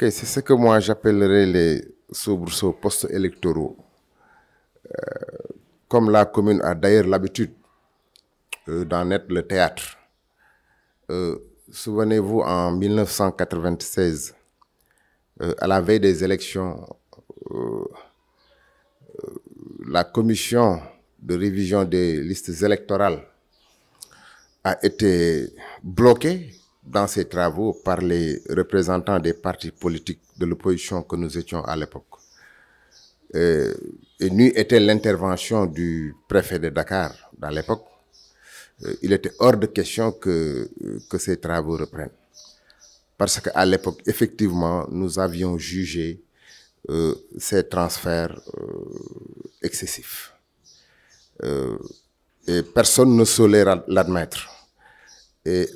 c'est ce que moi j'appellerais les soubresauts post-électoraux. Euh, comme la commune a d'ailleurs l'habitude euh, d'en être le théâtre. Euh, souvenez-vous, en 1996, à la veille des élections, la commission de révision des listes électorales a été bloquée dans ces travaux par les représentants des partis politiques de l'opposition que nous étions à l'époque. Euh, et nuit était l'intervention du préfet de Dakar dans l'époque. Euh, il était hors de question que, que ces travaux reprennent. Parce qu'à l'époque, effectivement, nous avions jugé euh, ces transferts excessifs. et personne ne saurait l'admettre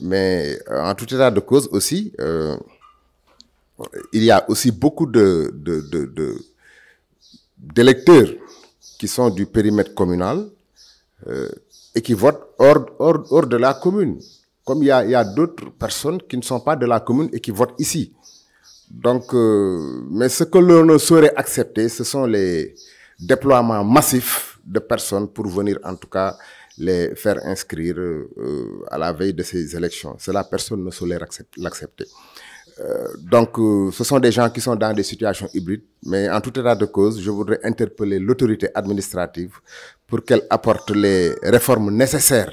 mais euh, en tout état de cause aussi, euh, il y a aussi beaucoup de, d'électeurs qui sont du périmètre communal euh, et qui votent hors, hors, de la commune. Comme il y a, d'autres personnes qui ne sont pas de la commune et qui votent ici. Donc, mais ce que l'on ne saurait accepter, ce sont les déploiements massifs de personnes pour venir en tout cas les faire inscrire euh, à la veille de ces élections. Cela, personne ne saurait l'accepter. Euh, donc, euh, ce sont des gens qui sont dans des situations hybrides, mais en tout état de cause, je voudrais interpeller l'autorité administrative pour qu'elle apporte les réformes nécessaires,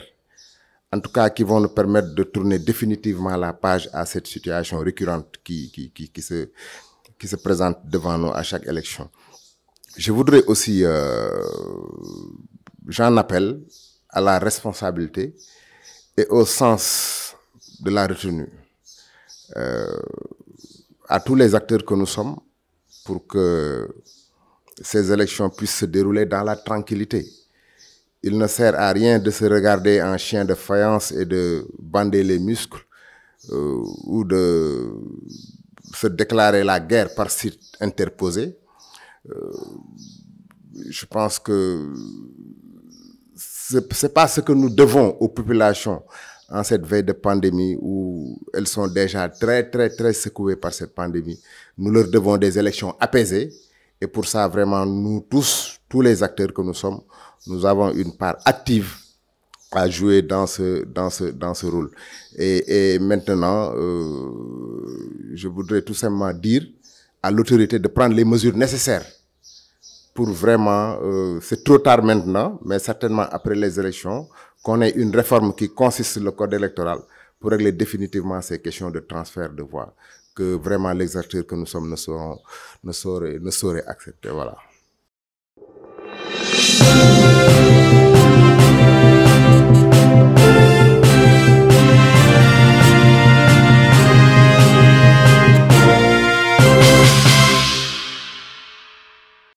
en tout cas qui vont nous permettre de tourner définitivement la page à cette situation récurrente qui, qui, qui, se, présente devant nous à chaque élection. Je voudrais aussi, j'en appelle à la responsabilité et au sens de la retenue. Euh, à tous les acteurs que nous sommes pour que ces élections puissent se dérouler dans la tranquillité. Il ne sert à rien de se regarder en chien de faïence et de bander les muscles euh, ou de se déclarer la guerre par site interposé. Euh, je pense que c'est pas ce que nous devons aux populations en cette veille de pandémie où elles sont déjà très, très, très secouées par cette pandémie. Nous leur devons des élections apaisées. Et pour ça, vraiment, nous tous, tous les acteurs que nous sommes, nous avons une part active à jouer dans ce, dans ce, dans ce rôle. Et, maintenant, euh, je voudrais tout simplement dire à l'autorité de prendre les mesures nécessaires pour vraiment, euh, c'est trop tard maintenant, mais certainement après les élections, qu'on ait une réforme qui consiste sur le code électoral pour régler définitivement ces questions de transfert de voix, que vraiment les que nous sommes ne, sont ne, ne sauraient accepter. Voilà.